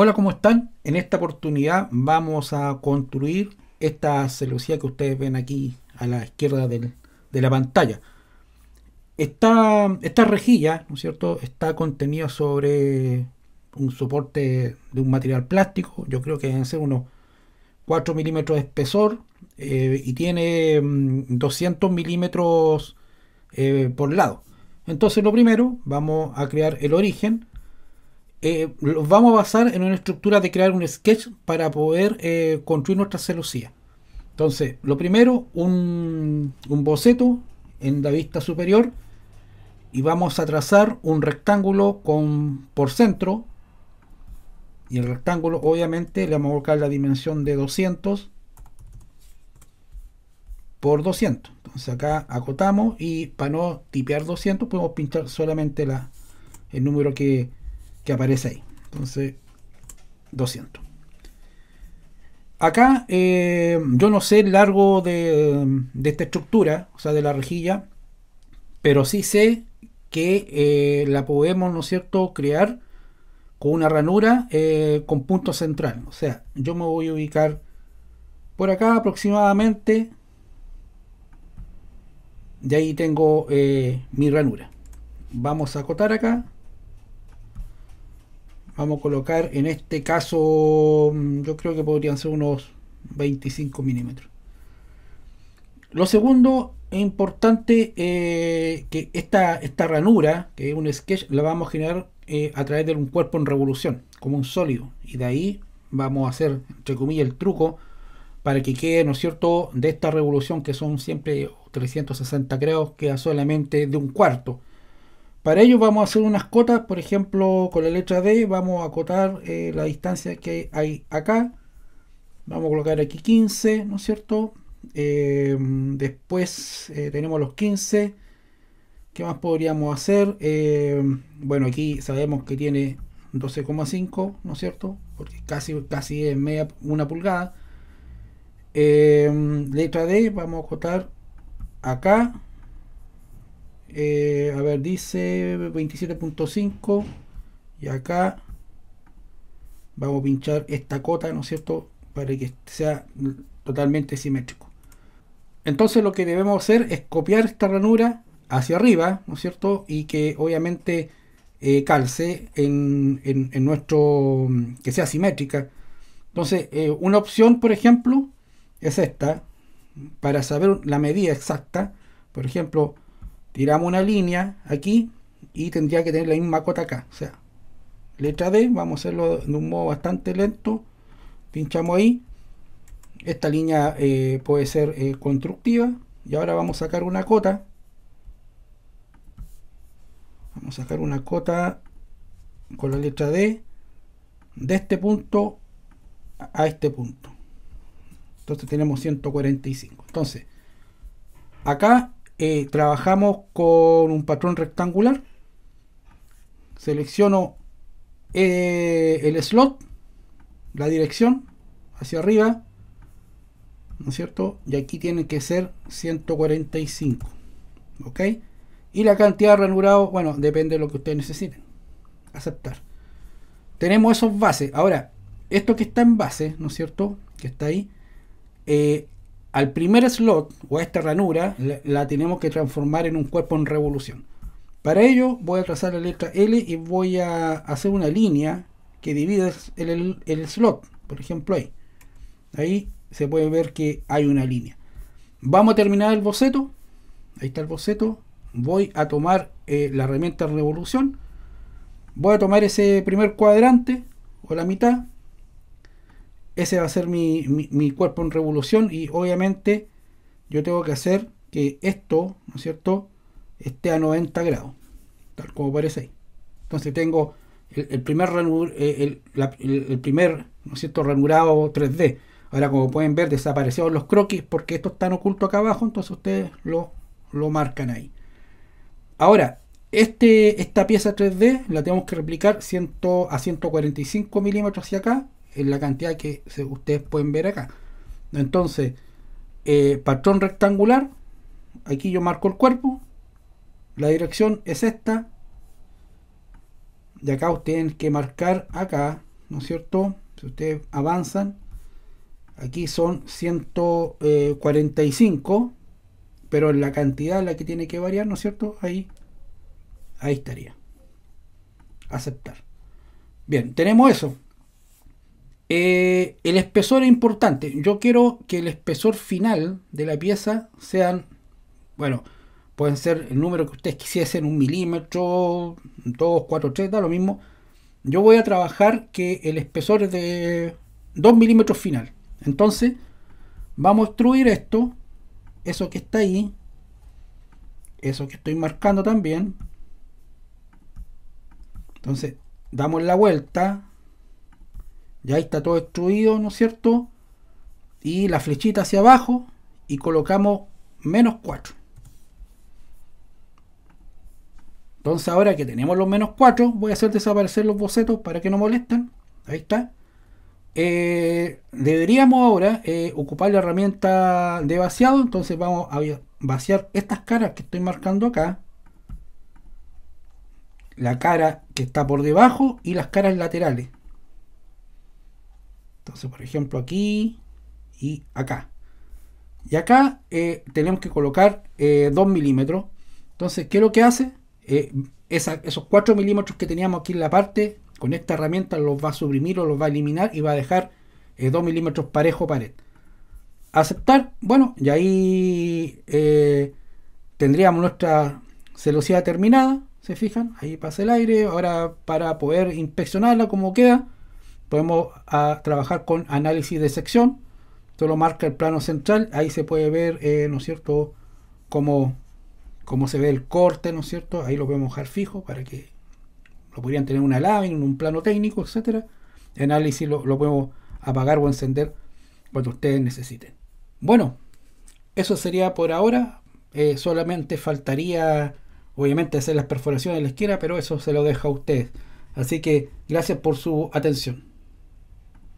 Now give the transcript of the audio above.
Hola, ¿cómo están? En esta oportunidad vamos a construir esta celosía que ustedes ven aquí a la izquierda de la pantalla. Esta, esta rejilla, ¿no es cierto?, está contenida sobre un soporte de un material plástico, yo creo que deben ser unos 4 milímetros de espesor eh, y tiene 200 mm, milímetros eh, por lado. Entonces lo primero, vamos a crear el origen eh, los vamos a basar en una estructura de crear un sketch para poder eh, construir nuestra celosía. Entonces, lo primero, un, boceto en la vista superior y vamos a trazar un rectángulo con, por centro y el rectángulo obviamente le vamos a colocar la dimensión de 200 por 200 entonces acá acotamos y para no tipear 200 podemos pinchar solamente el número que, que aparece ahí. Entonces, 200. Acá eh, yo no sé el largo de, esta estructura, o sea, de la rejilla, pero sí sé que eh, la podemos, ¿no es cierto?, crear con una ranura eh, con punto central. O sea, yo me voy a ubicar por acá aproximadamente. De ahí tengo mi ranura. Vamos a acotar acá. Vamos a colocar en este caso, mm, yo creo que podrían ser unos 25 milímetros. Lo segundo es importante eh, que esta, esta ranura, que es un sketch, la vamos a generar eh, a través de un cuerpo en revolución, como un sólido. Y de ahí vamos a hacer, entre comillas, el truco para que quede, ¿no es cierto?, de esta revolución que son siempre 360 grados, queda solamente de un cuarto. Para ello vamos a hacer unas cotas, por ejemplo, con la letra D vamos a acotar eh, la distancia que hay acá. Vamos a colocar aquí 15, ¿no es cierto? Eh, después eh, tenemos los 15. ¿Qué más podríamos hacer? bueno, aquí sabemos que tiene 12,5, ¿no es cierto? Porque casi, casi es media, una pulgada. letra D, vamos a acotar acá eh, a ver, dice 27.5 y acá vamos a pinchar esta cota, ¿no es cierto? Para que sea totalmente simétrico. Entonces lo que debemos hacer es copiar esta ranura hacia arriba, ¿no es cierto? Y que obviamente eh, calce en, nuestro, que sea simétrica. Entonces, eh, una opción, por ejemplo, es esta, para saber la medida exacta. Por ejemplo, tiramos una línea aquí y tendría que tener la misma cota acá. O sea, letra D, vamos a hacerlo de un modo bastante lento. Pinchamos ahí. Esta línea eh, puede ser eh, constructiva. Y ahora vamos a sacar una cota. Vamos a sacar una cota con la letra D de este punto a este punto. Entonces tenemos 145. Entonces, acá eh, trabajamos con un patrón rectangular. Selecciono eh, el slot, la dirección hacia arriba, ¿no es cierto? Y aquí tiene que ser 145, ¿ok? Y la cantidad de ranurado, bueno, depende de lo que ustedes necesiten. Aceptar. Tenemos esos bases. Ahora, esto que está en base, ¿no es cierto? Que está ahí. Eh, al primer slot o a esta ranura la, tenemos que transformar en un cuerpo en revolución. Para ello voy a trazar la letra L y voy a hacer una línea que divide el, slot, por ejemplo ahí. Ahí se puede ver que hay una línea. Vamos a terminar el boceto. Ahí está el boceto. Voy a tomar eh, la herramienta revolución. Voy a tomar ese primer cuadrante o la mitad ese va a ser mi, cuerpo en revolución y obviamente yo tengo que hacer que esto, ¿no es cierto?, esté a 90 grados, tal como parece ahí. Entonces tengo el, primer, eh, el, primer, ¿no es cierto?, ranurado 3D. Ahora, como pueden ver, desaparecieron los croquis porque estos están oculto acá abajo, entonces ustedes lo, lo marcan ahí. Ahora, este, esta pieza 3D la tenemos que replicar a 145 milímetros hacia acá en la cantidad que ustedes pueden ver acá. Entonces, eh, patrón rectangular, aquí yo marco el cuerpo, la dirección es esta, de acá ustedes tienen que marcar acá, ¿no es cierto? Si ustedes avanzan, aquí son 145, eh, pero en la cantidad la que tiene que variar, ¿no es cierto? Ahí, ahí estaría. Aceptar. Bien, tenemos eso. Eh, el espesor es importante. Yo quiero que el espesor final de la pieza sean, bueno, pueden ser el número que ustedes quisiesen, un milímetro, 2, 4, lo mismo. Yo voy a trabajar que el espesor es de 2 milímetros final. Entonces, vamos a extruir esto, eso que está ahí, eso que estoy marcando también. Entonces, damos la vuelta, ya está todo destruido, ¿no es cierto? Y la flechita hacia abajo y colocamos menos 4. Entonces ahora que tenemos los menos 4, voy a hacer desaparecer los bocetos para que no molesten. Ahí está. Eh, deberíamos ahora eh, ocupar la herramienta de vaciado. Entonces vamos a vaciar estas caras que estoy marcando acá. La cara que está por debajo y las caras laterales. Entonces, por ejemplo, aquí y acá. Y acá eh, tenemos que colocar 2 eh, milímetros. Entonces, ¿qué es lo que hace? Eh, esos 4 milímetros que teníamos aquí en la parte, con esta herramienta los va a suprimir o los va a eliminar y va a dejar 2 milímetros parejo pared. Aceptar, bueno, y ahí tendríamos nuestra celosidad terminada. ¿Se fijan? Ahí pasa el aire. Ahora, para poder inspeccionarla como queda, podemos ah, trabajar con análisis de sección. Solo marca el plano central, ahí se puede ver, eh, ¿no es cierto?, cómo, cómo, se ve el corte, ¿no es cierto? Ahí lo podemos dejar fijo para que lo podrían tener una lámina, en un plano técnico, etcétera. El análisis lo, podemos apagar o encender cuando ustedes necesiten. Bueno, eso sería por ahora. Eh, solamente faltaría, obviamente, hacer las perforaciones en la izquierda. pero eso se lo deja a ustedes. Así que gracias por su atención.